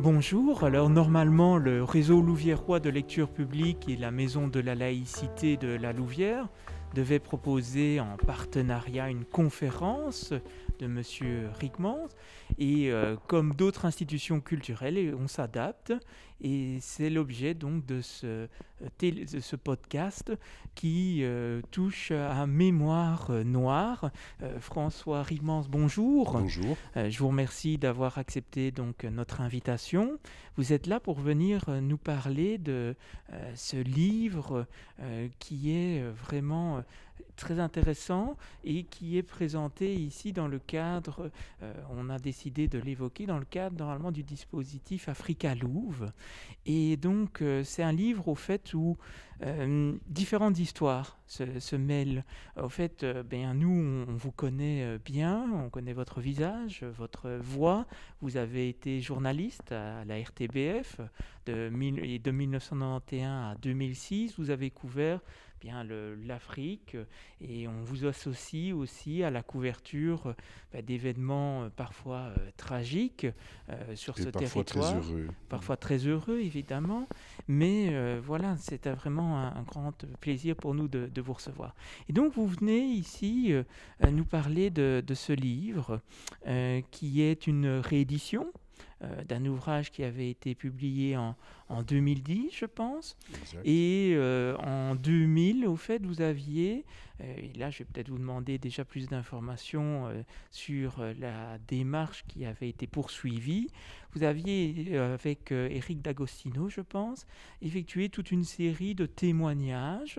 Bonjour, alors normalement le réseau louviérois de lecture publique est la maison de la laïcité de la Louvière devait proposer en partenariat une conférence de M. Rickmans. Et euh, comme d'autres institutions culturelles, on s'adapte. Et c'est l'objet donc de ce, euh, ce podcast qui euh, touche à Mémoire noire. François Rickmans, bonjour. Bonjour. je vous remercie d'avoir accepté donc notre invitation. Vous êtes là pour venir nous parler de ce livre qui est vraiment très intéressant et qui est présenté ici dans le cadre, euh, on a décidé de l'évoquer, dans le cadre normalement du dispositif Africa Louvre. Et donc euh, c'est un livre au fait où euh, différentes histoires se, mêlent. Au fait, euh, ben, nous, on, vous connaît euh, bien, on connaît votre visage, votre voix. Vous avez été journaliste à la RTBF de, 1991 à 2006. Vous avez couvert bien l'Afrique et on vous associe aussi à la couverture ben, d'événements parfois tragiques sur ce territoire, parfois très heureux évidemment, mais voilà, c'était vraiment un, grand euh, plaisir pour nous de, vous recevoir. Et donc vous venez ici euh, nous parler de ce livre euh, qui est une réédition euh, d'un ouvrage qui avait été publié en, en 2010, je pense. Et euh, en 2000, au fait, vous aviez, euh, et là je vais peut-être vous demander déjà plus d'informations sur la démarche qui avait été poursuivie, vous aviez, avec Eric D'Agostino, je pense, effectué toute une série de témoignages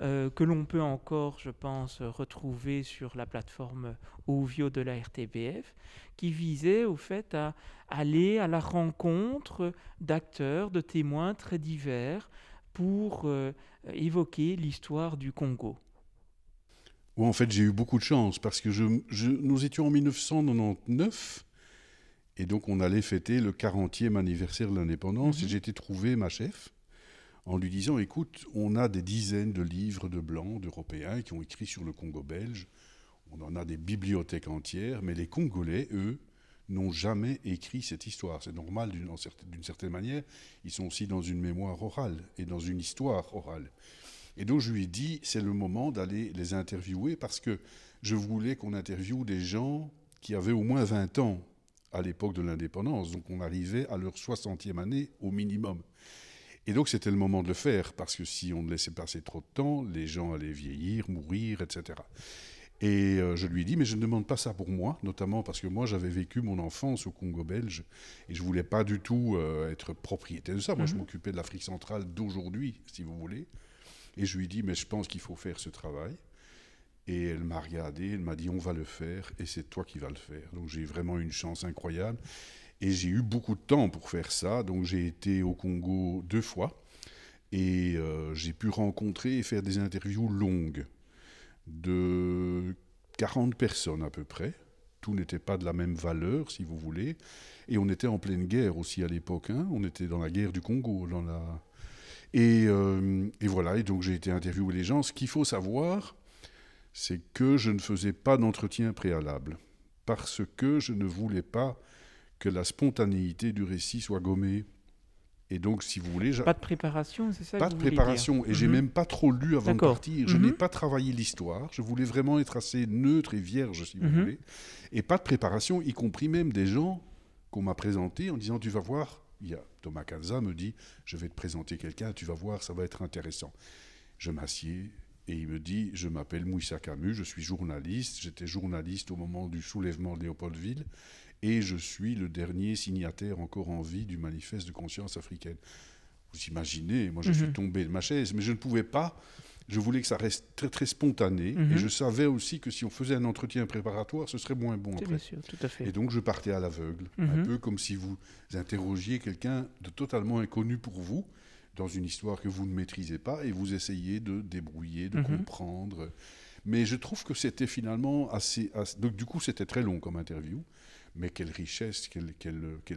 que l'on peut encore, je pense, retrouver sur la plateforme Ovio de la RTBF, qui visait au fait à aller à la rencontre d'acteurs, de témoins très divers pour euh, euh, évoquer l'histoire du Congo. en fait, j'ai eu beaucoup de chance parce que nous étions en 1999 et donc on allait fêter le 40e anniversaire de l'indépendance et et mhm. j'étais trouvé ma chef en lui disant écoute, on a des dizaines de livres de blancs, d'Européens qui ont écrit sur le Congo belge. On en a des bibliothèques entières, mais les Congolais, eux, n'ont jamais écrit cette histoire. C'est normal d'une certaine, manière. Ils sont aussi dans une mémoire orale et dans une histoire orale. Et donc je lui ai dit, c'est le moment d'aller les interviewer parce que je voulais qu'on interviewe des gens qui avaient au moins 20 ans à l'époque de l'indépendance. Donc on arrivait à leur 60e année au minimum. Et donc c'était le moment de le faire parce que si on ne laissait passer trop de temps, les gens allaient vieillir, mourir, etc. Et euh, je lui ai dit, mais je ne demande pas ça pour moi, notamment parce que moi j'avais vécu mon enfance au Congo belge et je voulais pas du tout euh, être propriétaire de ça. Moi, je mhm. m'occupais de l'Afrique centrale d'aujourd'hui, si vous voulez. Et je lui ai dit, mais je pense qu'il faut faire ce travail. Et elle m'a regardé, elle m'a dit, on va le faire et c'est toi qui vas le faire. Donc j'ai vraiment une chance incroyable. Et j'ai eu beaucoup de temps pour faire ça. Donc j'ai été au Congo deux fois. Et euh, j'ai pu rencontrer et faire des interviews longues de 40 personnes à peu près. Tout n'était pas de la même valeur, si vous voulez. Et on était en pleine guerre aussi à l'époque. Hein. On était dans la guerre du Congo. et, euh, et voilà, et donc j'ai été interviewer les gens. Ce qu'il faut savoir, c'est que je ne faisais pas d'entretien préalable. Parce que je ne voulais pas que la spontanéité du récit soit gommée. Et donc, si vous voulez... Pas de préparation, c'est ça Pas de préparation. Et j'ai mhm. même pas trop lu avant de partir. Je mhm. n'ai pas travaillé l'histoire. Je voulais vraiment être assez neutre et vierge, si vous mhm. voulez. Et pas de préparation, y compris même des gens qu'on m'a présentés en disant, tu vas voir, il y a Thomas Kanza me dit, je vais te présenter quelqu'un, tu vas voir, ça va être intéressant. Je m'assieds, et il me dit Je m'appelle Mouissa Camus, je suis journaliste. J'étais journaliste au moment du soulèvement de Léopoldville et je suis le dernier signataire encore en vie du manifeste de conscience africaine. Vous imaginez, moi je mhm. suis tombé de ma chaise, mais je ne pouvais pas. Je voulais que ça reste très très spontané et mhm. je savais aussi que si on faisait un entretien préparatoire, ce serait moins bon après. Bien tout Et donc je partais à l'aveugle, un mhm. peu comme si vous interrogiez quelqu'un de totalement inconnu pour vous dans une histoire que vous ne maîtrisez pas et vous essayez de débrouiller, de comprendre. Mais je trouve que c'était finalement assez... Donc du coup, c'était très long comme interview. Mais quelle richesse, quel,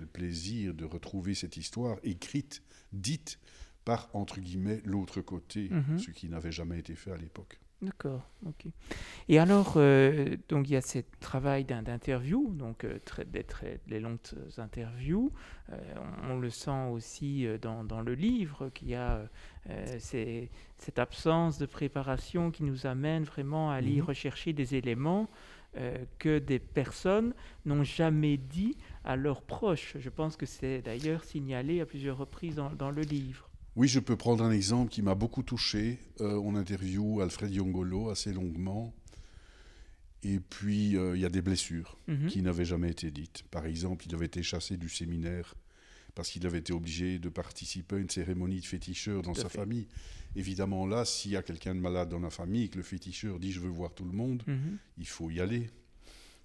plaisir de retrouver cette histoire écrite, dite par, entre guillemets, l'autre côté, mhm. ce qui n'avait jamais été fait à l'époque. D'accord, ok. Et alors, euh, donc il y a ce travail d'interview, donc euh, très, des, très, les longues interviews. Euh, on, le sent aussi dans, le livre qu'il y a cette absence de préparation qui nous amène vraiment à aller mhm. rechercher des éléments euh, que des personnes n'ont jamais dit à leurs proches. Je pense que c'est d'ailleurs signalé à plusieurs reprises dans, le livre. Oui, je peux prendre un exemple qui m'a beaucoup touché. on euh, interviewe Alfred Yongolo assez longuement. Et puis, euh, il y a des blessures mhm. qui n'avaient jamais été dites. Par exemple, il avait été chassé du séminaire parce qu'il avait été obligé de participer à une cérémonie de féticheur dans sa famille. Évidemment, là, s'il y a quelqu'un de malade dans la famille et que le féticheur dit je veux voir tout le monde, mhm. il faut y aller.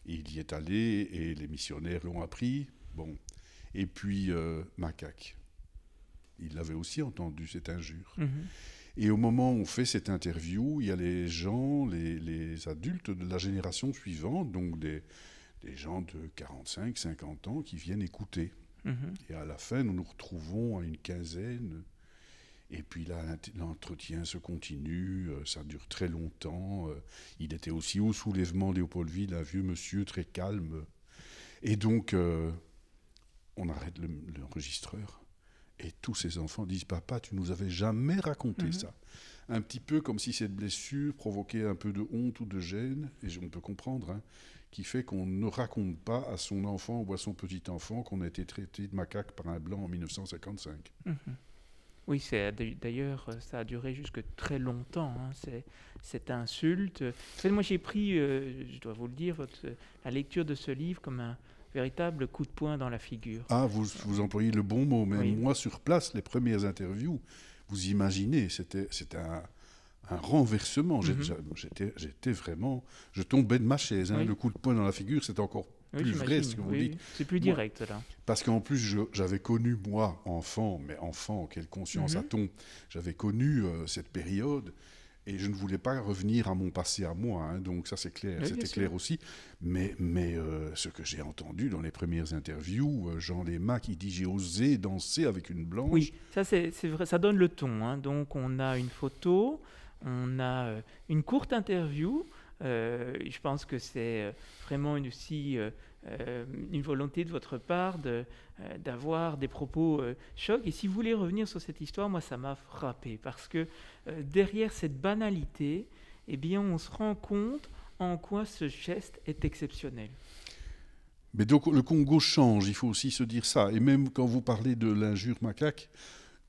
il y est allé et les missionnaires l'ont appris. Bon. Et puis, euh, Macaque, il l'avait aussi entendu, cette injure. Mhm. Et au moment où on fait cette interview, il y a les gens, les, adultes de la génération suivante, donc des gens de 45, 50 ans, qui viennent écouter Mhm. Et à la fin, nous nous retrouvons à une quinzaine. Et puis là, l'entretien se continue, euh, ça dure très longtemps. Euh, il était aussi au soulèvement Léopoldville, un vieux monsieur très calme. Et donc, euh, on arrête l'enregistreur. et tous ses enfants disent Papa, tu nous avais jamais raconté mhm. ça. Un petit peu comme si cette blessure provoquait un peu de honte ou de gêne, et on peut comprendre, hein, qui fait qu'on ne raconte pas à son enfant ou à son petit-enfant qu'on a été traité de macaque par un blanc en 1955. Mhm. Oui, c'est euh, d'ailleurs, euh, ça a duré jusque très longtemps, hein, c'est, cette insulte. En fait, moi, j'ai pris, euh, je dois vous le dire, la lecture de ce livre comme un véritable coup de poing dans la figure. Ah, vous, vous employez le bon mot, mais moi, sur place, les premières interviews, vous imaginez, c'était, c'était un un renversement. Mhm. J'étais vraiment. Je tombais de ma chaise. Hein. Le coup de poing dans la figure, c'est encore plus vrai, ce que vous dites. C'est plus direct, là. Parce qu'en plus, j'avais connu, moi, enfant, mais enfant, quelle conscience mhm. a-t-on J'avais connu euh, cette période. Et je ne voulais pas revenir à mon passé à moi, hein. donc ça c'est clair, c'était clair aussi. Mais, mais euh, ce que j'ai entendu dans les premières interviews, euh, Jean Lema qui dit j'ai osé danser avec une blanche. Oui, ça c'est vrai, ça donne le ton. Hein. Donc on a une photo, on a euh, une courte interview. Euh, je pense que c'est euh, vraiment une, aussi une volonté de votre part d'avoir des propos chocs. Et si vous voulez revenir sur cette histoire, moi, ça m'a frappé parce que derrière cette banalité, eh bien, on se rend compte en quoi ce geste est exceptionnel. Mais donc le Congo change, il faut aussi se dire ça. Et même quand vous parlez de l'injure macaque,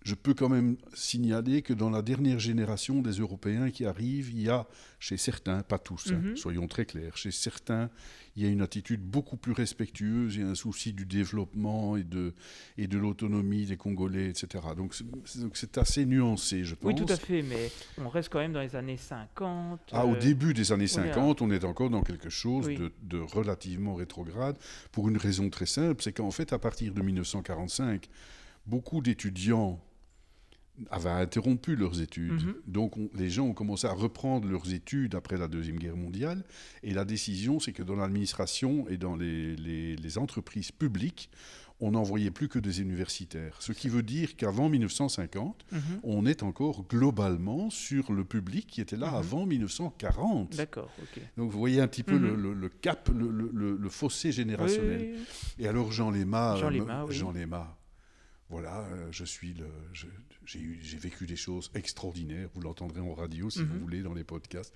je peux quand même signaler que dans la dernière génération des Européens qui arrivent, il y a, chez certains, pas tous, hein, mhm. soyons très clairs, chez certains, il y a une attitude beaucoup plus respectueuse et un souci du développement et de, et de l'autonomie des Congolais, etc. Donc c'est assez nuancé, je pense. Oui, tout à fait, mais on reste quand même dans les années 50. Ah, au euh, début des années 50, on est encore dans quelque chose de, de relativement rétrograde, pour une raison très simple, c'est qu'en fait, à partir de 1945, beaucoup d'étudiants avaient interrompu leurs études. Mhm. Donc les gens ont commencé à reprendre leurs études après la Deuxième Guerre mondiale. Et la décision, c'est que dans l'administration et dans les, entreprises publiques, on n'envoyait plus que des universitaires. Ce qui veut dire qu'avant 1950, mhm. on est encore globalement sur le public qui était là mhm. avant 1940. D'accord. Donc vous voyez un petit peu le, cap, le, fossé générationnel. Et alors Jean Lema... Euh, Jean Léma, Jean Léma voilà, euh, je suis le, j'ai vécu des choses extraordinaires. Vous l'entendrez en radio si vous mhm. voulez dans les podcasts.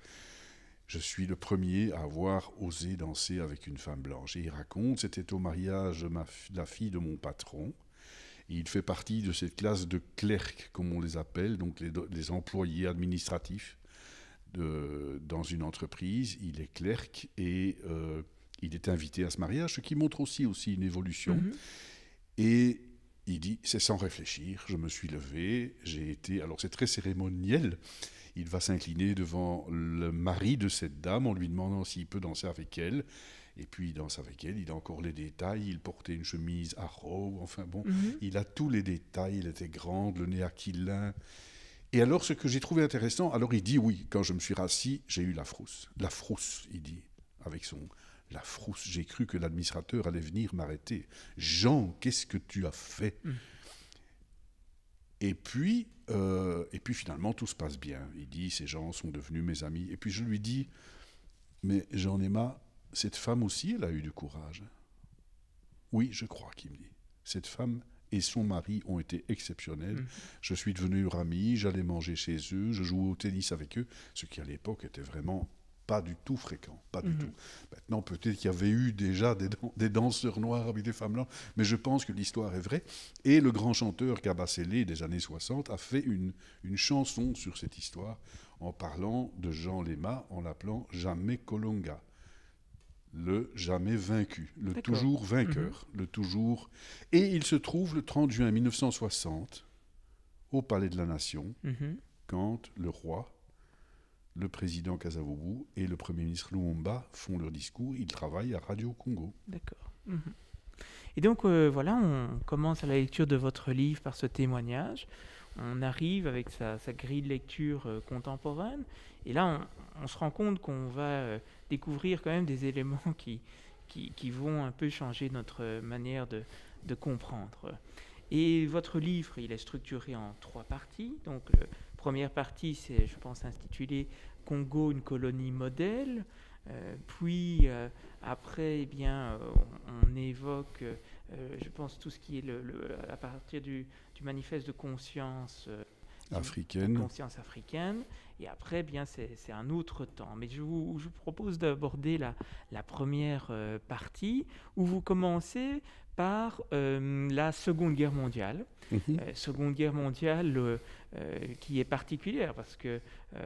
Je suis le premier à avoir osé danser avec une femme blanche. Et il raconte, c'était au mariage de la fille de mon patron. il fait partie de cette classe de clercs, comme on les appelle, donc les, employés administratifs dans une entreprise. Il est clerc et euh, il est invité à ce mariage, ce qui montre aussi, aussi une évolution. Mhm. Et il dit c'est sans réfléchir, je me suis levé, j'ai été. Alors c'est très cérémoniel. Il va s'incliner devant le mari de cette dame en lui demandant s'il peut danser avec elle. Et puis il danse avec elle, il a encore les détails, il portait une chemise à robe, enfin bon, mhm. il a tous les détails, il était grand, le nez aquilin. Et alors ce que j'ai trouvé intéressant, alors il dit oui, quand je me suis rassis, j'ai eu la frousse. La frousse, il dit, avec son, la frousse, j'ai cru que l'administrateur allait venir m'arrêter. Jean, qu'est-ce que tu as fait hmm. Et puis, euh, et puis finalement, tout se passe bien. Il dit, ces gens sont devenus mes amis. Et puis je lui dis, mais j'en ai cette femme aussi, elle a eu du courage. Oui, je crois qu'il me dit. Cette femme et son mari ont été exceptionnels. Hmm. Je suis devenu leur ami, j'allais manger chez eux, je jouais au tennis avec eux, ce qui à l'époque était vraiment pas du tout fréquent, pas du mhm. tout. Maintenant, peut-être qu'il y avait eu déjà des, danseurs noirs avec des femmes blanches, mais je pense que l'histoire est vraie. Et le grand chanteur Cabassélé des années 60 a fait une, chanson sur cette histoire en parlant de Jean Lema, en l'appelant Jamais Colonga. Le jamais vaincu, le toujours vainqueur, mhm. le toujours. Et il se trouve le 30 juin 1960 au Palais de la Nation, mhm. quand le roi le président Kazavobu et le Premier ministre Lumumba font leur discours. Ils travaillent à Radio Congo. D'accord. Mhm. Et donc euh, voilà, on commence à la lecture de votre livre par ce témoignage. On arrive avec sa, grille de lecture euh, contemporaine. Et là, on, se rend compte qu'on va euh, découvrir quand même des éléments qui, qui, vont un peu changer notre manière de, de comprendre. Et votre livre, il est structuré en trois parties. Donc le, première partie, c'est, je pense, intitulé Congo, une colonie modèle. Euh, puis euh, après, eh bien, euh, on, évoque, je pense, tout ce qui est le, à partir du, du, manifeste de conscience africaine. conscience africaine. Et après, eh bien, c'est un autre temps. Mais je vous, je propose d'aborder la, la, première partie où vous commencez par la Seconde Guerre mondiale. Mhm. seconde Guerre mondiale, euh, qui est particulière parce que euh,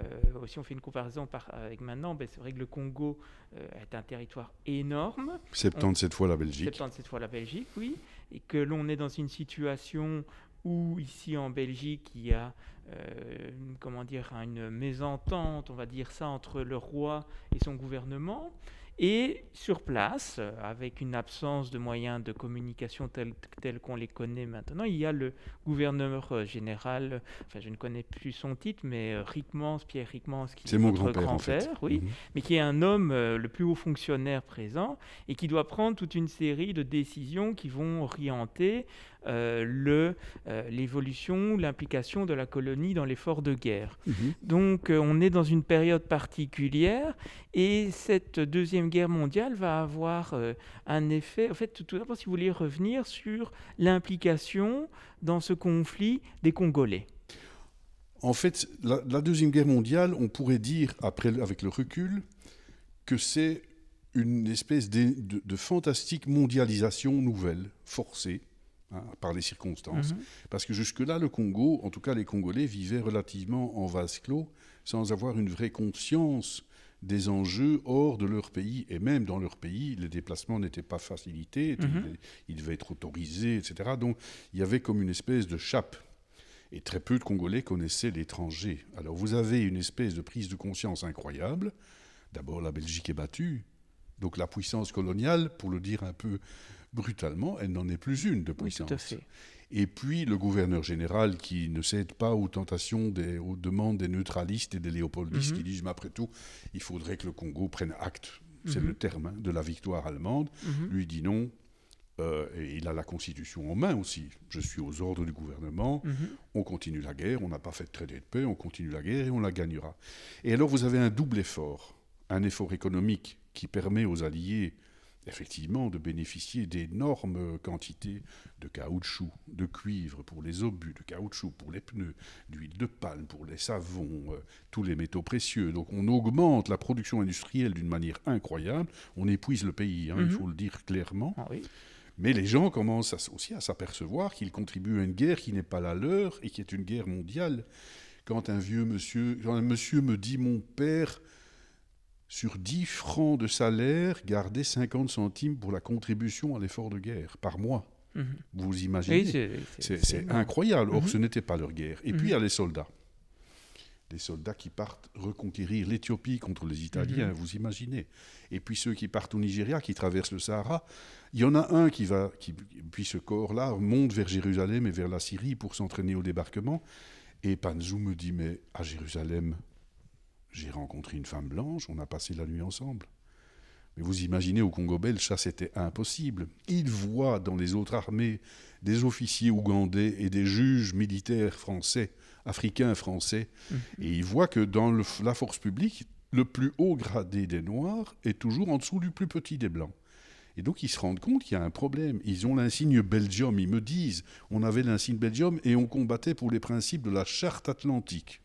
si on fait une comparaison par, avec maintenant, ben c'est vrai que le Congo euh, est un territoire énorme. 77 fois la Belgique. 77 fois la Belgique, oui. Et que l'on est dans une situation où, ici en Belgique, il y a comment dire, une mésentente, on va dire ça, entre le roi et son gouvernement. Et sur place, euh, avec une absence de moyens de communication tels qu'on les connaît maintenant, il y a le gouverneur euh, général, euh, enfin je ne connais plus son titre, mais Rickmans, Pierre Rickmans, qui est, mon grand-père, oui, mhm. mais qui est un homme, le plus haut fonctionnaire présent, et qui doit prendre toute une série de décisions qui vont orienter euh, euh, l'évolution, l'implication de la colonie dans l'effort de guerre. Mhm. Donc euh, on est dans une période particulière et cette Deuxième Guerre mondiale va avoir un effet, en fait tout, d'abord si vous voulez revenir sur l'implication dans ce conflit des Congolais. En fait, la, Deuxième Guerre mondiale, on pourrait dire, après, avec le recul, que c'est une espèce de, fantastique mondialisation nouvelle, forcée, Hein, par les circonstances. Mhm. Parce que jusque-là, le Congo, en tout cas les Congolais, vivaient relativement en vase clos, sans avoir une vraie conscience des enjeux hors de leur pays. Et même dans leur pays, les déplacements n'étaient pas facilités, mhm. ils devaient être autorisés, etc. Donc il y avait comme une espèce de chape. Et très peu de Congolais connaissaient l'étranger. Alors vous avez une espèce de prise de conscience incroyable. D'abord, la Belgique est battue. Donc la puissance coloniale, pour le dire un peu brutalement, elle n'en est plus une de puissance. Et puis le gouverneur général qui ne cède pas aux tentations, des, aux demandes des neutralistes et des léopoldistes mhm. qui disent, mais après tout, il faudrait que le Congo prenne acte, c'est mhm. le terme, hein, de la victoire allemande, mhm. lui dit non. Euh, et il a la constitution en main aussi. Je suis aux ordres du gouvernement. On continue la guerre. On n'a pas fait de traité de paix. On continue la guerre et on la gagnera. Et alors vous avez un double effort, un effort économique qui permet aux Alliés effectivement de bénéficier d'énormes quantités de caoutchouc, de cuivre pour les obus, de caoutchouc pour les pneus, d'huile de palme pour les savons, euh, tous les métaux précieux. Donc on augmente la production industrielle d'une manière incroyable. On épuise le pays, hein, il mhm. faut le dire clairement. Ah Mais les gens commencent aussi à s'apercevoir qu'ils contribuent à une guerre qui n'est pas la leur et qui est une guerre mondiale. Quand un vieux monsieur, monsieur me dit mon père sur 10 francs de salaire, garder 50 centimes pour la contribution à l'effort de guerre par mois. Mhm. Vous imaginez C'est incroyable. Or, mhm. ce n'était pas leur guerre. Et puis, il y a mhm. les soldats. Les soldats qui partent reconquérir l'Éthiopie contre les Italiens, vous imaginez. Et puis ceux qui partent au Nigeria, qui traversent le Sahara. Il y en a un qui va, qui, puis ce corps-là monte vers Jérusalem et vers la Syrie pour s'entraîner au débarquement. Et Panzou me dit, mais à Jérusalem, j'ai rencontré une femme blanche, on a passé la nuit ensemble. Mais vous imaginez, au Congo belge, ça c'était impossible. Il voient dans les autres armées des officiers ougandais et des juges militaires français, africains français, mhm. et ils voit que dans la force publique, le plus haut gradé des Noirs est toujours en dessous du plus petit des Blancs. Et donc ils se rendent compte qu'il y a un problème. Ils ont l'insigne Belgium, ils me disent, on avait l'insigne Belgium et on combattait pour les principes de la charte atlantique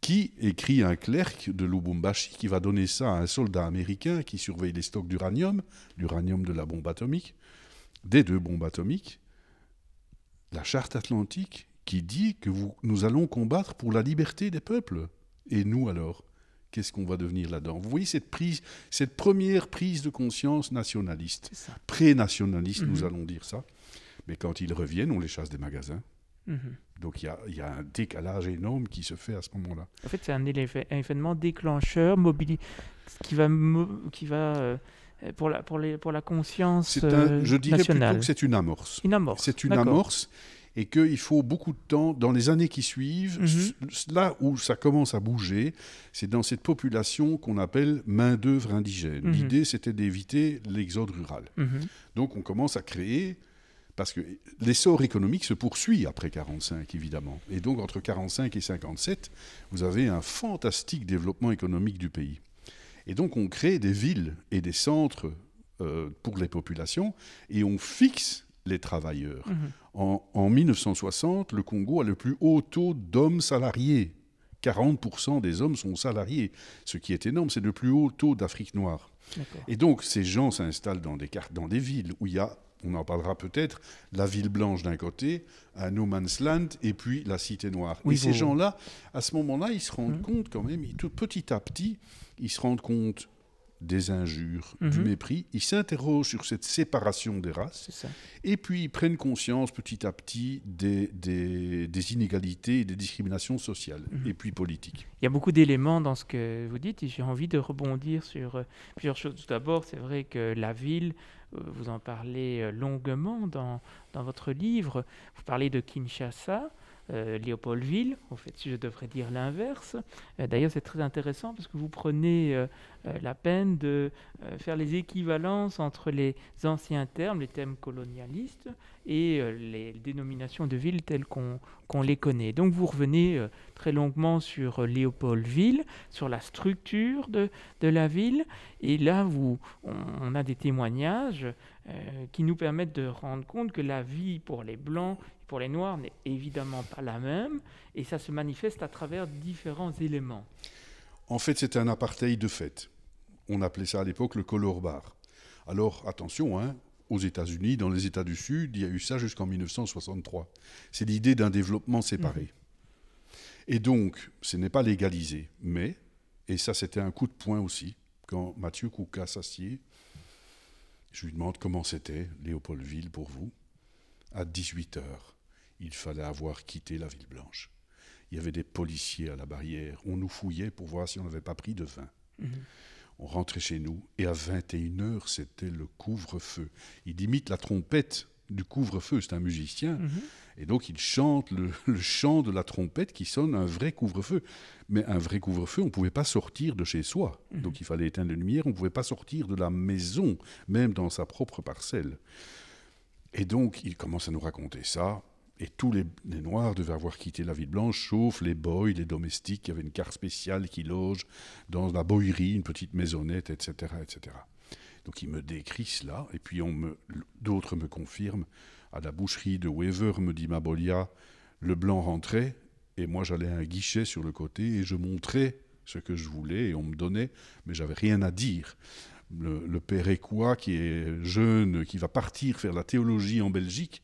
qui écrit un clerc de Lubumbashi qui va donner ça à un soldat américain qui surveille les stocks d'uranium, l'uranium de la bombe atomique, des deux bombes atomiques, la charte atlantique qui dit que nous allons combattre pour la liberté des peuples. Et nous alors Qu'est-ce qu'on va devenir là-dedans Vous voyez cette prise, cette première prise de conscience nationaliste, pré-nationaliste, nous mhm. allons dire ça. Mais quand ils reviennent, on les chasse des magasins. Mhm. Donc il y, a, un décalage énorme qui se fait à ce moment-là. En fait, c'est un, événement déclencheur, qui va, qui va euh, pour, la, pour, les, pour la conscience un, euh, Je dirais plutôt que c'est une amorce. Une amorce. C'est une amorce et qu'il faut beaucoup de temps dans les années qui suivent. Mhm. Là où ça commence à bouger, c'est dans cette population qu'on appelle main-d'œuvre indigène. Mhm. L'idée, c'était d'éviter l'exode rural. Donc on commence à créer parce que l'essor économique se poursuit après 45, évidemment. Et donc, entre 45 et 57, vous avez un fantastique développement économique du pays. Et donc, on crée des villes et des centres euh, pour les populations et on fixe les travailleurs. Mmh. En, 1960, le Congo a le plus haut taux d'hommes salariés. 40% des hommes sont salariés, ce qui est énorme. C'est le plus haut taux d'Afrique noire. Et donc, ces gens s'installent dans des, dans des villes où il y a on en parlera peut-être, la ville blanche d'un côté, un no man's land, et puis la cité noire. Oui, et ces gens-là, à ce moment-là, ils se rendent hum. compte quand même, ils, tout petit à petit, ils se rendent compte des injures, du mhm. mépris. Ils s'interrogent sur cette séparation des races. Et puis ils prennent conscience petit à petit des, des, inégalités et des discriminations sociales mhm. et puis politiques. Il y a beaucoup d'éléments dans ce que vous dites et j'ai envie de rebondir sur euh, plusieurs choses. Tout d'abord, c'est vrai que la ville, euh, vous en parlez euh, longuement dans, dans votre livre, vous parlez de Kinshasa. Euh, Léopoldville, en fait, si je devrais dire l'inverse. Euh, d'ailleurs, c'est très intéressant parce que vous prenez euh, la peine de faire les équivalences entre les anciens termes, les thèmes colonialistes, et les dénominations de villes telles qu'on les connaît. Donc, vous revenez très longuement sur Léopoldville, sur la structure de, la ville, et là, vous, on a des témoignages euh, qui nous permettent de rendre compte que la vie pour les blancs et pour les noirs n'est évidemment pas la même, et ça se manifeste à travers différents éléments. En fait, c'était un apartheid de fait. On appelait ça à l'époque le color bar. Alors attention, hein, aux États-Unis, dans les États du Sud, il y a eu ça jusqu'en 1963. C'est l'idée d'un développement séparé. Mhm. Et donc, ce n'est pas légalisé, mais, et ça c'était un coup de poing aussi, quand Mathieu kouka s'assied je lui demande comment c'était Léopoldville pour vous. À 18 heures, il fallait avoir quitté la ville blanche. Il y avait des policiers à la barrière. On nous fouillait pour voir si on n'avait pas pris de vin. Mhm. On rentrait chez nous et à 21h, c'était le couvre-feu. Il imite la trompette du couvre-feu, c'est un musicien. Mhm. Et donc il chante le, chant de la trompette qui sonne un vrai couvre-feu. Mais un vrai couvre-feu, on ne pouvait pas sortir de chez soi. Mhm. Donc il fallait éteindre les lumières, on ne pouvait pas sortir de la maison, même dans sa propre parcelle. Et donc il commence à nous raconter ça. Et tous les, Noirs devaient avoir quitté la ville blanche, sauf les boys, les domestiques. Il y avait une carte spéciale qui loge dans la boyerie, une petite maisonnette, etc. etc. Donc il me décrit cela, et puis d'autres me confirment à la boucherie de Weaver, me dit Mabolia, le blanc rentrait, et moi j'allais à un guichet sur le côté, et je montrais ce que je voulais, et on me donnait, mais j'avais rien à dire. Le, le qui est jeune, qui va partir faire la théologie en Belgique,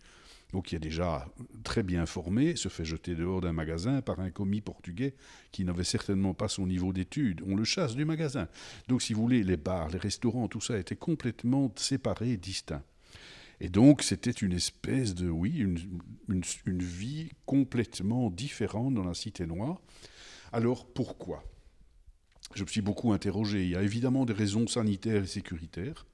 donc qui est déjà très bien formé, se fait jeter dehors d'un magasin par un commis portugais qui n'avait certainement pas son niveau d'études. On le chasse du magasin. Donc si vous voulez, les bars, les restaurants, tout ça était complètement séparé et distinct. Et donc, c'était une espèce de, oui, une, vie complètement différente dans la Cité Noire. Alors, pourquoi Je me suis beaucoup interrogé. Il y a évidemment des raisons sanitaires et sécuritaires.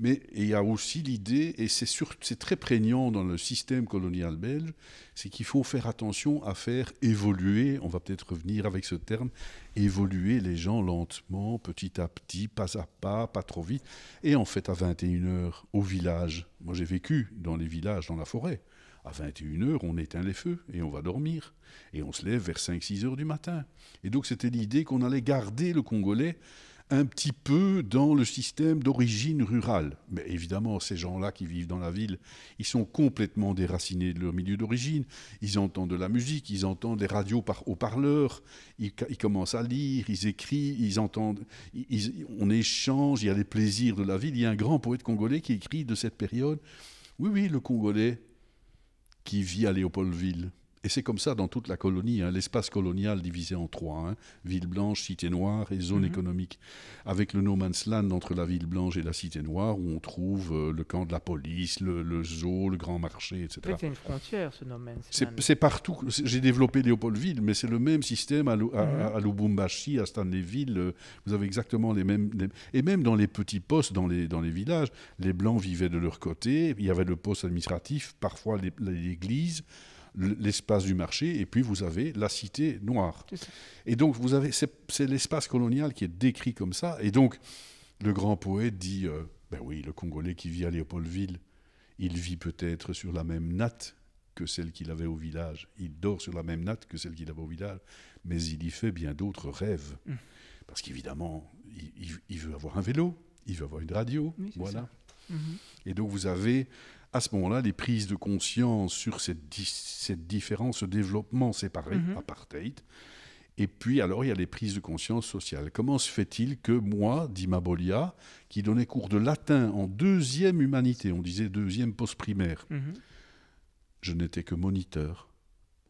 Mais il y a aussi l'idée, et c'est très prégnant dans le système colonial belge, c'est qu'il faut faire attention à faire évoluer, on va peut-être revenir avec ce terme, évoluer les gens lentement, petit à petit, pas à pas, pas trop vite. Et en fait, à 21h, au village, moi j'ai vécu dans les villages, dans la forêt, à 21h, on éteint les feux et on va dormir. Et on se lève vers 5-6 h du matin. Et donc c'était l'idée qu'on allait garder le Congolais un petit peu dans le système d'origine rurale. Mais évidemment, ces gens-là qui vivent dans la ville, ils sont complètement déracinés de leur milieu d'origine. Ils entendent de la musique, ils entendent des radios par haut-parleurs, ils, commencent à lire, ils écrivent, ils entendent, on échange, il y a les plaisirs de la ville. Il y a un grand poète congolais qui écrit de cette période. Oui, oui, le Congolais qui vit à Léopoldville et c'est comme ça dans toute la colonie, hein, l'espace colonial divisé en trois, hein, ville blanche, cité noire et zone mhm. économique, avec le no man's land entre la ville blanche et la cité noire, où on trouve euh, le camp de la police, le, zoo, le grand marché, etc. c'est une frontière, ce no man's land. C'est partout. J'ai développé Léopoldville, mais c'est le même système à, mhm. à, Lubumbashi, à Stanleyville. Euh, vous avez exactement les mêmes... Et même dans les petits postes, dans les, dans les villages, les Blancs vivaient de leur côté, il y avait le poste administratif, parfois l'église l'espace du marché, et puis vous avez la cité noire. Et donc, vous avez, c'est l'espace colonial qui est décrit comme ça. Et donc, le grand poète dit, euh, ben oui, le Congolais qui vit à Léopoldville, il vit peut-être sur la même natte que celle qu'il avait au village. Il dort sur la même natte que celle qu'il avait au village, mais il y fait bien d'autres rêves. Hum. Parce qu'évidemment, il, veut avoir un vélo, il veut avoir une radio, voilà. Hum, hum. Et donc vous avez à ce moment-là, les prises de conscience sur cette, différence, ce développement séparé, mhm. apartheid, et puis alors il y a les prises de conscience sociales. Comment se fait-il que moi, Dima qui donnais cours de latin en deuxième humanité, on disait deuxième post-primaire, mhm. je n'étais que moniteur.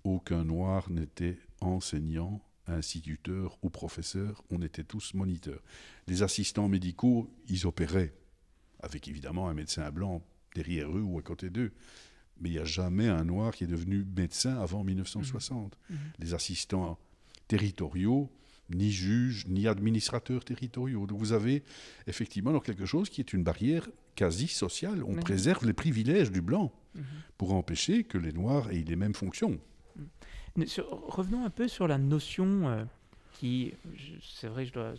Aucun noir n'était enseignant, instituteur ou professeur, on était tous moniteurs. Les assistants médicaux, ils opéraient, avec évidemment un médecin blanc derrière eux ou à côté d'eux. Mais il n'y a jamais un noir qui est devenu médecin avant 1960. Mhm. Mhm. Les assistants territoriaux, ni juges, ni administrateurs territoriaux. Donc vous avez effectivement quelque chose qui est une barrière quasi sociale. On préserve les privilèges du blanc mhm. pour empêcher que les noirs aient les mêmes fonctions. Revenons un peu sur la notion euh, qui, c'est vrai, je dois,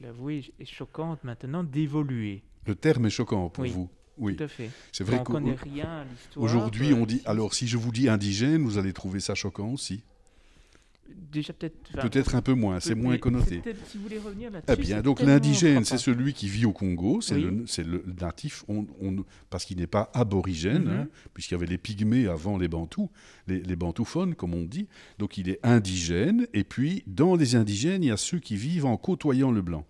l'avouer, est choquante maintenant d'évoluer. Le terme est choquant pour vous. Oui, C'est vrai connaît rien à l'histoire. Aujourd'hui, on euh, dit alors si je vous dis indigène, vous allez trouver ça choquant aussi. Déjà peut-être. Peut-être un peu moins, c'est moins connoté. Si vous voulez revenir là-dessus. Eh bien, donc l'indigène, c'est celui qui vit au Congo, c'est le, natif, parce qu'il n'est pas aborigène, mhm. hein, puisqu'il y avait les pygmées avant les bantous, les, les bantouphones, comme on dit. Donc il est indigène, et puis dans les indigènes, il y a ceux qui vivent en côtoyant le blanc.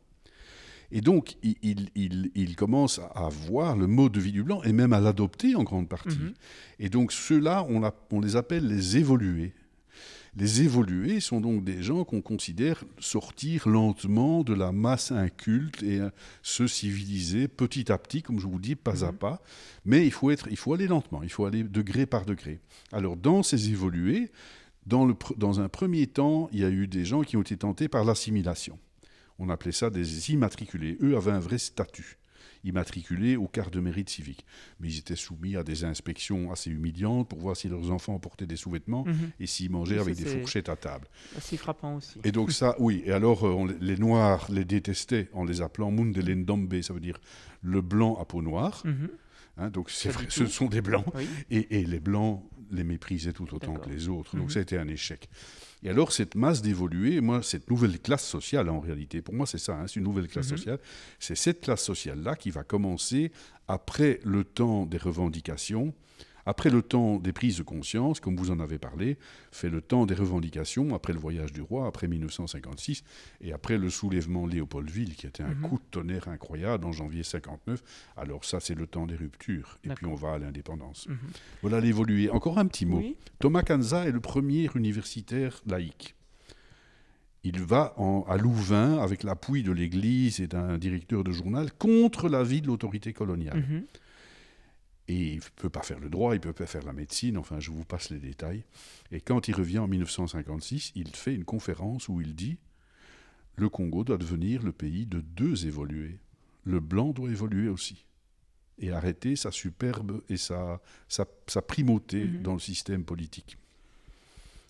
Et donc, ils commencent à voir le mot de vie du blanc et même à l'adopter en grande partie. Mhm. Et donc, ceux-là, on, les appelle les évolués. Les évolués sont donc des gens qu'on considère sortir lentement de la masse inculte et euh, se civiliser petit à petit, comme je vous dis, pas à mhm. pas. Mais il faut, il faut aller lentement, il faut aller degré par degré. Alors, dans ces évolués, dans, dans un premier temps, il y a eu des gens qui ont été tentés par l'assimilation. On appelait ça des immatriculés. Eux avaient un vrai statut immatriculés au quart de mérite civique. Mais ils étaient soumis à des inspections assez humiliantes pour voir si leurs enfants portaient des sous-vêtements mhm. et s'ils mangeaient avec des fourchettes à table. C'est frappant aussi. Et donc ça, oui. Et alors, euh, les Noirs les détestaient en les appelant Mundelendombe, ça veut dire le blanc à peau noire. Mhm. Hein, donc c'est vrai, ce sont des blancs. Et, les blancs les méprisaient tout autant que les autres. Donc mhm. ça a été un échec. Et alors, cette masse d'évoluer, cette nouvelle classe sociale, en réalité, pour moi, c'est ça, hein, c'est une nouvelle classe mhm. sociale. C'est cette classe sociale-là qui va commencer, après le temps des revendications, après le temps des prises de conscience, comme vous en avez parlé, fait le temps des revendications, après le voyage du roi, après 1956, et après le soulèvement Léopoldville, qui était un mhm. coup de tonnerre incroyable en janvier 59. Alors ça, c'est le temps des ruptures, et puis on va à l'indépendance. Mhm. Voilà l'évoluer. Encore un petit mot. Thomas Kanza est le premier universitaire laïque. Il va à Louvain avec l'appui de l'Église et d'un directeur de journal contre l'avis de l'autorité coloniale. Mhm. Et il ne peut pas faire le droit, il ne peut pas faire la médecine, enfin je vous passe les détails. Et quand il revient en 1956, il fait une conférence où il dit Le Congo doit devenir le pays de deux évolués. Le blanc doit évoluer aussi. Et arrêter sa superbe et sa, sa, sa primauté mhm. dans le système politique.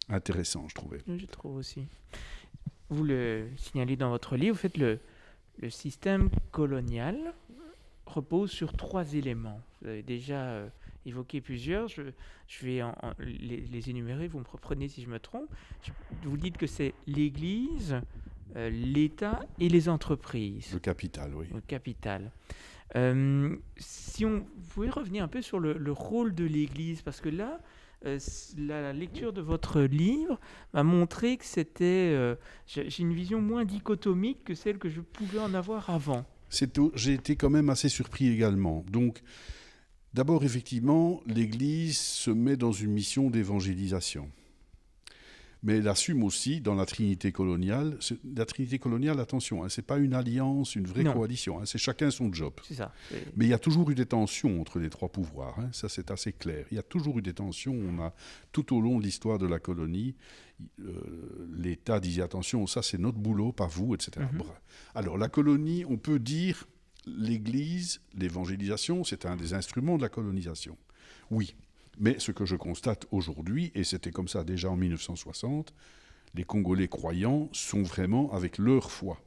Intéressant, je trouvais. Je trouve aussi. Vous le signalez dans votre livre, vous faites le, le système colonial repose sur trois éléments. Vous avez déjà euh, évoqué plusieurs, je, je vais les, énumérer, vous me reprenez si je me trompe. vous dites que c'est l'Église, euh, l'État et les entreprises. Le capital, oui. Le capital. Euh, si on pouvait revenir un peu sur le, rôle de l'Église, parce que là, la lecture de votre livre m'a montré que c'était. j'ai une vision moins dichotomique que celle que je pouvais en avoir avant j'ai été quand même assez surpris également. Donc, d'abord, effectivement, l'Église se met dans une mission d'évangélisation mais elle assume aussi dans la Trinité coloniale. La Trinité coloniale, attention, hein, c'est pas une alliance, une vraie coalition, hein, c'est chacun son job. Ça, mais il y a toujours eu des tensions entre les trois pouvoirs, hein, ça c'est assez clair. Il y a toujours eu des tensions, on a tout au long de l'histoire de la colonie, euh, l'État disait attention, ça c'est notre boulot, pas vous, etc. Mhm. Alors la colonie, on peut dire l'Église, l'évangélisation, c'est un des instruments de la colonisation. Oui, mais ce que je constate aujourd'hui, et c'était comme ça déjà en 1960, les Congolais croyants sont vraiment avec leur foi.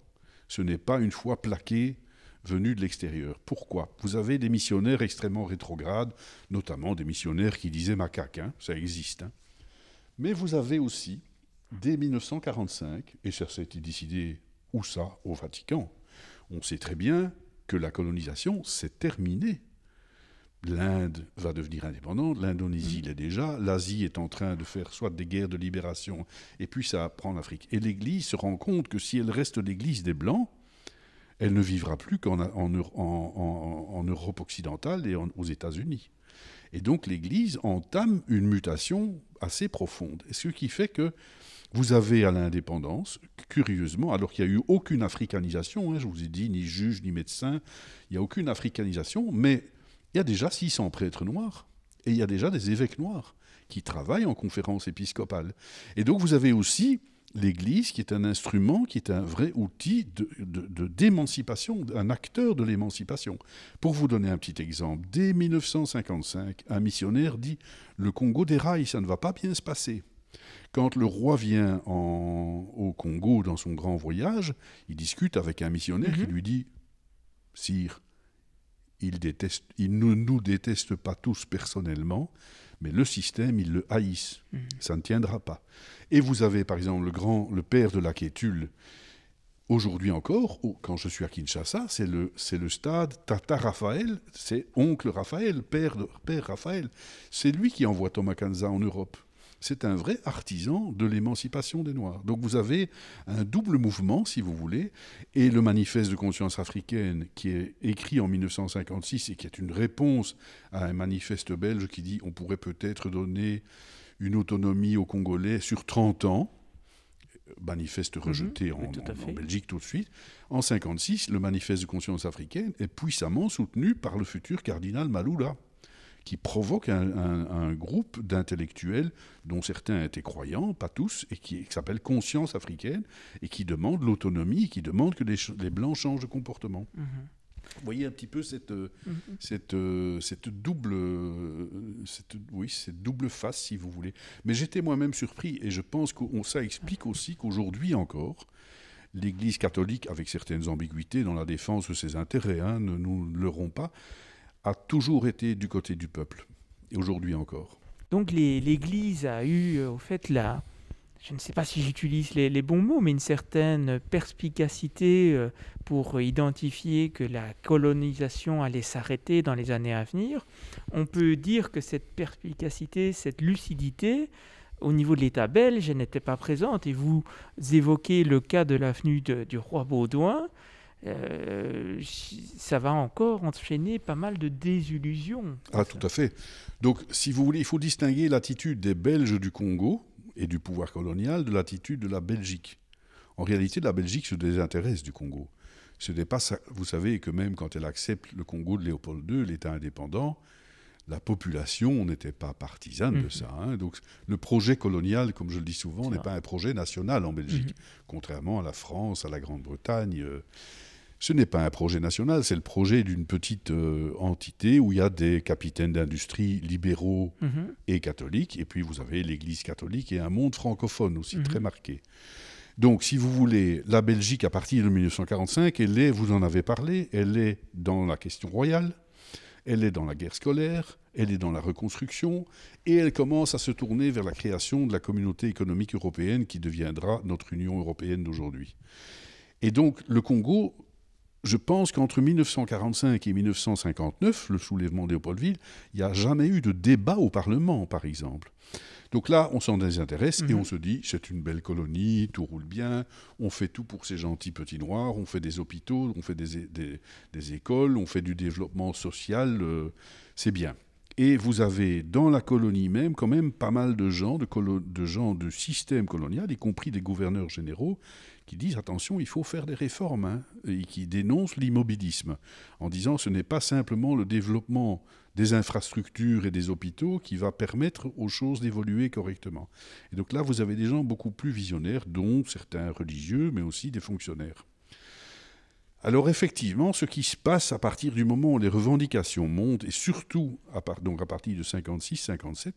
Ce n'est pas une foi plaquée venue de l'extérieur. Pourquoi Vous avez des missionnaires extrêmement rétrogrades, notamment des missionnaires qui disaient macaque, hein, ça existe. Hein. Mais vous avez aussi, dès 1945, et ça s'est décidé où ça Au Vatican. On sait très bien que la colonisation s'est terminée l'Inde va devenir indépendante, l'Indonésie mm. l'est déjà, l'Asie est en train de faire soit des guerres de libération, et puis ça prend l'Afrique. Et l'Église se rend compte que si elle reste l'Église des Blancs, elle ne vivra plus qu'en Europe occidentale et aux États-Unis. Et donc l'Église entame une mutation assez profonde, ce qui fait que vous avez à l'indépendance, curieusement, alors qu'il n'y a eu aucune africanisation, hein, je vous ai dit, ni juge, ni médecin, il n'y a aucune africanisation, mais il y a déjà 600 prêtres noirs et il y a déjà des évêques noirs qui travaillent en conférence épiscopale. Et donc vous avez aussi l'Église qui est un instrument, qui est un vrai outil d'émancipation, de, de, un acteur de l'émancipation. Pour vous donner un petit exemple, dès 1955, un missionnaire dit Le Congo déraille, ça ne va pas bien se passer. Quand le roi vient au Congo dans son grand voyage, il discute avec un missionnaire mm-hmm. qui lui dit Sire, il, ne nous déteste pas tous personnellement, mais le système, il le haïssent. Mhm. Ça ne tiendra pas. Et vous avez, par exemple, le grand, le père de la Kétule, Aujourd'hui encore, quand je suis à Kinshasa, c'est le, stade Tata Raphaël, c'est oncle Raphaël, père, de, père Raphaël. C'est lui qui envoie Thomas Kanza en Europe c'est un vrai artisan de l'émancipation des Noirs. Donc vous avez un double mouvement, si vous voulez, et le manifeste de conscience africaine qui est écrit en 1956 et qui est une réponse à un manifeste belge qui dit on pourrait peut-être donner une autonomie aux Congolais sur 30 ans manifeste mhm. rejeté en, Belgique tout de suite. En 1956, le manifeste de conscience africaine est puissamment soutenu par le futur cardinal Maloula qui provoque un, groupe d'intellectuels dont certains étaient croyants, pas tous, et qui, s'appelle Conscience africaine, et qui demande l'autonomie, qui demande que les, Blancs changent de comportement. Mm-hmm. Vous voyez un petit peu cette, euh, mm-hmm. cette, euh, cette, double, euh, oui, double face, si vous voulez. Mais j'étais moi-même surpris, et je pense que ça explique mm-hmm. aussi qu'aujourd'hui encore, l'Église catholique, avec certaines ambiguïtés dans la défense de ses intérêts, hein, ne nous leurrons pas, a toujours été du côté du peuple, et aujourd'hui encore. Donc l'Église a eu, euh, au fait, la, je ne sais pas si j'utilise les, bons mots, mais une certaine perspicacité euh, pour identifier que la colonisation allait s'arrêter dans les années à venir. On peut dire que cette perspicacité, cette lucidité, au niveau de l'État belge, n'était pas présente. Et vous évoquez le cas de l'avenue du roi Baudouin. Euh, ça va encore enchaîner pas mal de désillusions. Ah, tout à fait. Donc, si vous voulez, il faut distinguer l'attitude des Belges du Congo et du pouvoir colonial de l'attitude de la Belgique. En réalité, la Belgique se désintéresse du Congo. Ce n'est pas Vous savez que même quand elle accepte le Congo de Léopold II, l'État indépendant, la population n'était pas partisane de mhm. ça. Hein. Donc le projet colonial, comme je le dis souvent, n'est pas un projet national en Belgique, mhm. contrairement à la France, à la Grande-Bretagne. Euh, ce n'est pas un projet national, c'est le projet d'une petite euh, entité où il y a des capitaines d'industrie libéraux mhm. et catholiques, et puis vous avez l'Église catholique et un monde francophone aussi mhm. très marqué. Donc, si vous voulez, la Belgique, à partir de 1945, elle est, vous en avez parlé, elle est dans la question royale, elle est dans la guerre scolaire, elle est dans la reconstruction, et elle commence à se tourner vers la création de la communauté économique européenne qui deviendra notre Union européenne d'aujourd'hui. Et donc, le Congo je pense qu'entre 1945 et 1959, le soulèvement de il n'y a jamais eu de débat au Parlement, par exemple. Donc là, on s'en désintéresse et mhm. on se dit, c'est une belle colonie, tout roule bien, on fait tout pour ces gentils petits noirs, on fait des hôpitaux, on fait des, écoles, on fait du développement social, euh, c'est bien. Et vous avez dans la colonie même quand même pas mal de gens, de, de gens du système colonial, y compris des gouverneurs généraux, qui disent attention, il faut faire des réformes, hein, et qui dénoncent l'immobilisme, en disant ce n'est pas simplement le développement des infrastructures et des hôpitaux qui va permettre aux choses d'évoluer correctement. Et donc là, vous avez des gens beaucoup plus visionnaires, dont certains religieux, mais aussi des fonctionnaires. Alors effectivement, ce qui se passe à partir du moment où les revendications montent, et surtout à, partir de 56-57,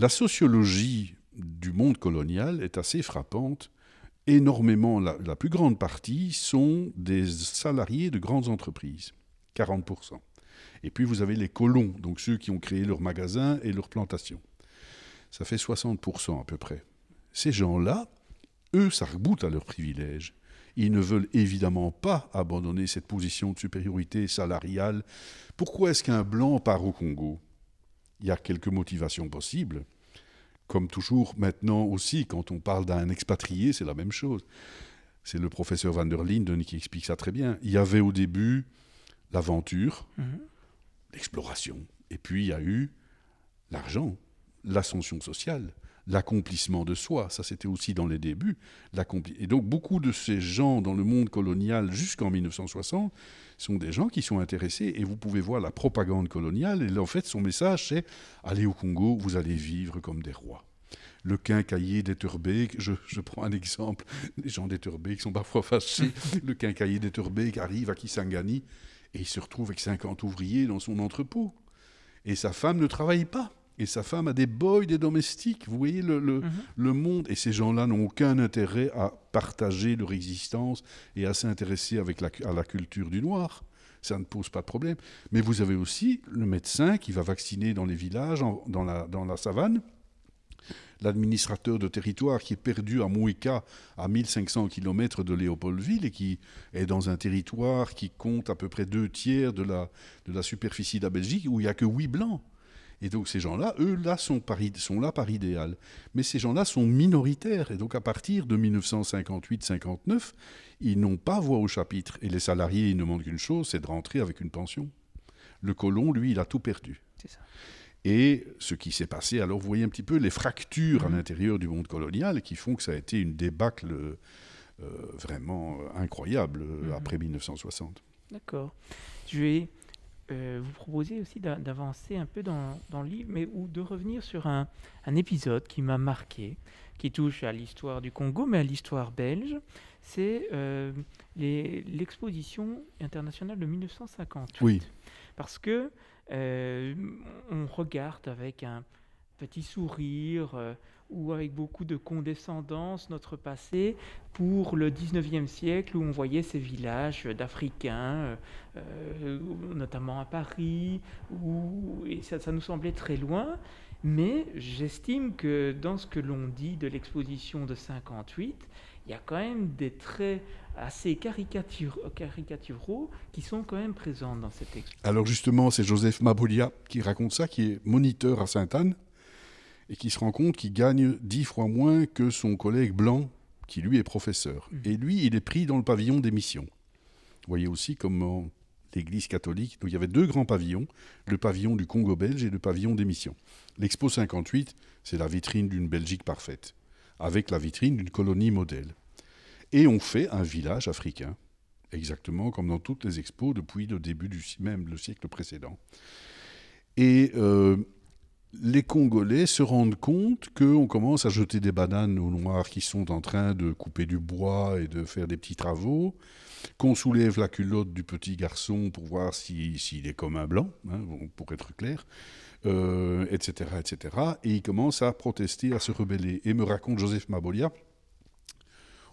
la sociologie du monde colonial est assez frappante énormément, la, plus grande partie, sont des salariés de grandes entreprises, 40%. Et puis vous avez les colons, donc ceux qui ont créé leurs magasins et leurs plantations. Ça fait 60% à peu près. Ces gens-là, eux, ça à leurs privilèges. Ils ne veulent évidemment pas abandonner cette position de supériorité salariale. Pourquoi est-ce qu'un blanc part au Congo Il y a quelques motivations possibles comme toujours maintenant aussi, quand on parle d'un expatrié, c'est la même chose. C'est le professeur Van der Linden qui explique ça très bien. Il y avait au début l'aventure, mhm. l'exploration, et puis il y a eu l'argent, l'ascension sociale, l'accomplissement de soi. Ça, c'était aussi dans les débuts. Et donc, beaucoup de ces gens dans le monde colonial jusqu'en 1960 sont des gens qui sont intéressés et vous pouvez voir la propagande coloniale. Et en fait, son message, c'est allez au Congo, vous allez vivre comme des rois le quincaillier déturbé je, je, prends un exemple, les gens qui sont parfois fâchés, le quincaillier qui arrive à Kisangani et il se retrouve avec 50 ouvriers dans son entrepôt. Et sa femme ne travaille pas et sa femme a des boys, des domestiques. Vous voyez le, le, mhm. le monde. Et ces gens-là n'ont aucun intérêt à partager leur existence et à s'intéresser avec la, à la culture du noir. Ça ne pose pas de problème. Mais vous avez aussi le médecin qui va vacciner dans les villages, dans, la, dans la savane l'administrateur de territoire qui est perdu à Mouika, à 1500 km de Léopoldville, et qui est dans un territoire qui compte à peu près deux tiers de la, de la superficie de la Belgique, où il n'y a que huit blancs. Et donc ces gens-là, eux, là, sont, par, sont là par idéal. Mais ces gens-là sont minoritaires. Et donc à partir de 1958-59, ils n'ont pas voix au chapitre. Et les salariés, ils ne demandent qu'une chose, c'est de rentrer avec une pension. Le colon, lui, il a tout perdu. C'est ça. Et ce qui s'est passé, alors vous voyez un petit peu les fractures à mmh. l'intérieur du monde colonial qui font que ça a été une débâcle euh, vraiment euh, incroyable euh, mmh. après 1960. D'accord. Je vais euh, vous proposez aussi d'avancer un peu dans, le livre, mais ou de revenir sur un, épisode qui m'a marqué, qui touche à l'histoire du Congo, mais à l'histoire belge. C'est euh, l'exposition internationale de 1958. Oui. Parce que euh, on regarde avec un, petit sourire euh, ou avec beaucoup de condescendance notre passé pour le 19e siècle où on voyait ces villages d'Africains, euh, notamment à Paris, où, et ça, nous semblait très loin. Mais j'estime que dans ce que l'on dit de l'exposition de 58, il y a quand même des traits assez caricaturaux qui sont quand même présents dans cette exposition. Alors justement, c'est Joseph Mabolia qui raconte ça, qui est moniteur à Sainte-Anne et qui se rend compte qu'il gagne dix fois moins que son collègue blanc, qui lui est professeur. Mhm. Et lui, il est pris dans le pavillon des missions. Vous voyez aussi comment l'Église catholique, il y avait deux grands pavillons, le pavillon du Congo belge et le pavillon des missions. L'Expo 58, c'est la vitrine d'une Belgique parfaite, avec la vitrine d'une colonie modèle. Et on fait un village africain, exactement comme dans toutes les expos depuis le début du même le siècle précédent. Et euh, les Congolais se rendent compte qu'on commence à jeter des bananes aux Noirs qui sont en train de couper du bois et de faire des petits travaux, qu'on soulève la culotte du petit garçon pour voir s'il est comme un blanc, hein, pour être clair, etc., euh, etc. Et ils commencent à protester, à se rebeller. Et me raconte Joseph Mabolia,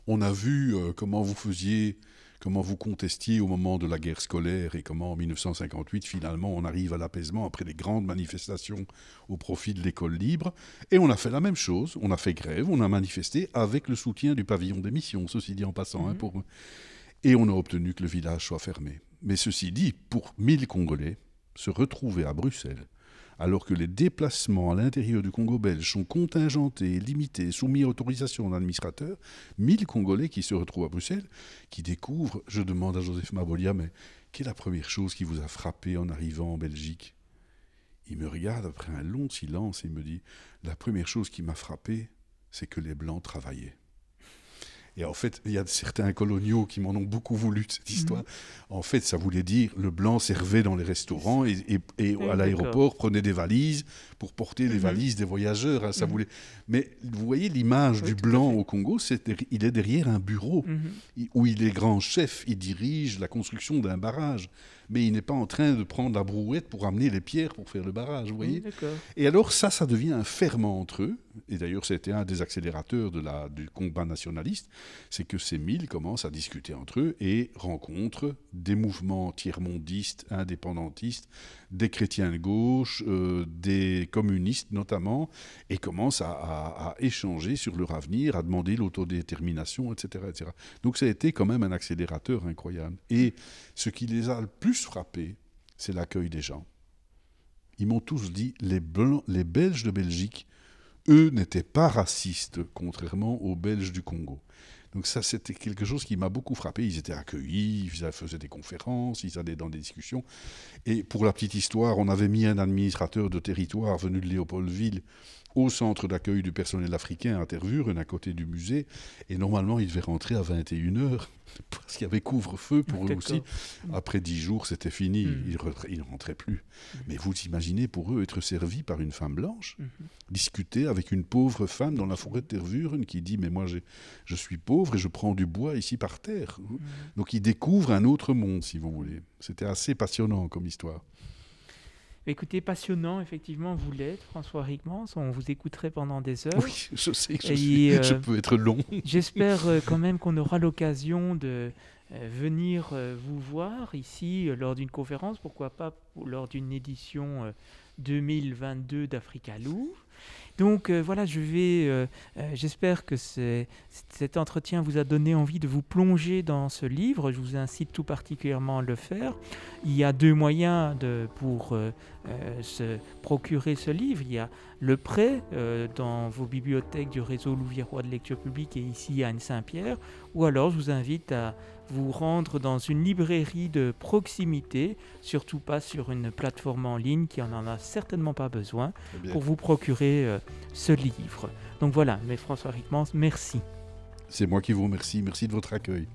on a vu euh, comment vous faisiez comment vous contestiez au moment de la guerre scolaire et comment en 1958, finalement, on arrive à l'apaisement après les grandes manifestations au profit de l'école libre. Et on a fait la même chose, on a fait grève, on a manifesté avec le soutien du pavillon des missions, ceci dit en passant, hein, mmh. pour... et on a obtenu que le village soit fermé. Mais ceci dit, pour mille Congolais, se retrouver à Bruxelles, alors que les déplacements à l'intérieur du Congo belge sont contingentés, limités, soumis à autorisation d'administrateurs, mille 1000 Congolais qui se retrouvent à Bruxelles, qui découvrent, je demande à Joseph Mabolia, mais quelle est la première chose qui vous a frappé en arrivant en Belgique Il me regarde après un long silence et me dit, la première chose qui m'a frappé, c'est que les Blancs travaillaient. Et en fait, il y a certains coloniaux qui m'en ont beaucoup voulu de cette mhm. histoire. En fait, ça voulait dire le blanc servait dans les restaurants et, à l'aéroport prenait des valises pour porter les mhm. valises des voyageurs. Hein, ça mhm. voulait. Mais vous voyez l'image du blanc au Congo, c'était il est derrière un bureau où il est grand chef, il dirige la construction d'un barrage mais il n'est pas en train de prendre la brouette pour amener les pierres pour faire le barrage, vous mmh, voyez Et alors ça, ça devient un ferment entre eux, et d'ailleurs c'était un des accélérateurs de la, du combat nationaliste, c'est que ces mille commencent à discuter entre eux et rencontrent des mouvements tiers-mondistes, indépendantistes, des chrétiens de gauche, euh, des communistes notamment, et commencent à, échanger sur leur avenir, à demander l'autodétermination, etc., etc. Donc ça a été quand même un accélérateur incroyable. Et ce qui les a le plus frappés, c'est l'accueil des gens. Ils m'ont tous dit, les, Blancs, les Belges de Belgique, eux, n'étaient pas racistes, contrairement aux Belges du Congo. Donc ça, c'était quelque chose qui m'a beaucoup frappé. Ils étaient accueillis, ils faisaient des conférences, ils allaient dans des discussions. Et pour la petite histoire, on avait mis un administrateur de territoire venu de Léopoldville au centre d'accueil du personnel africain à Tervuren, à côté du musée. Et normalement, il devait rentrer à 21h, parce qu'il y avait couvre-feu pour eux aussi. Après dix jours, c'était fini, hmm. ils, ne rentraient plus. Hmm. Mais vous imaginez pour eux être servis par une femme blanche, hmm. discuter avec une pauvre femme dans la forêt de Tervuren qui dit Mais moi, je suis pauvre et je prends du bois ici par terre. Donc ils découvrent un autre monde, si vous voulez. C'était assez passionnant comme histoire. Écoutez, passionnant, effectivement, vous l'êtes, François Rigmans. On vous écouterait pendant des heures. Oui, je sais que je, euh, peux être long. J'espère euh, quand même qu'on aura l'occasion de euh, venir vous voir ici lors d'une conférence, pourquoi pas lors d'une édition 2022 d'Africa Louvre. Donc euh, voilà, je vais. Euh, euh, j'espère que cet entretien vous a donné envie de vous plonger dans ce livre. Je vous incite tout particulièrement à le faire. Il y a deux moyens pour se procurer ce livre. Il y a le prêt dans vos bibliothèques du réseau Roi de lecture publique et ici à Anne-Saint-Pierre. Ou alors, je vous invite à vous rendre dans une librairie de proximité, surtout pas sur une plateforme en ligne qui n'en a certainement pas besoin, eh pour vous procurer euh, ce livre. Donc voilà, mais François Rickmans, merci. C'est moi qui vous remercie, merci de votre accueil.